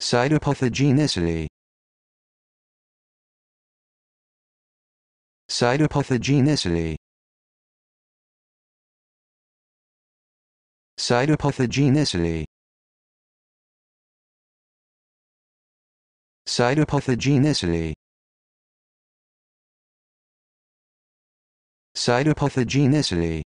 Cytopathogenicity Cytopathogenicity Cytopathogenicity Cytopathogenicity Cytopathogenicity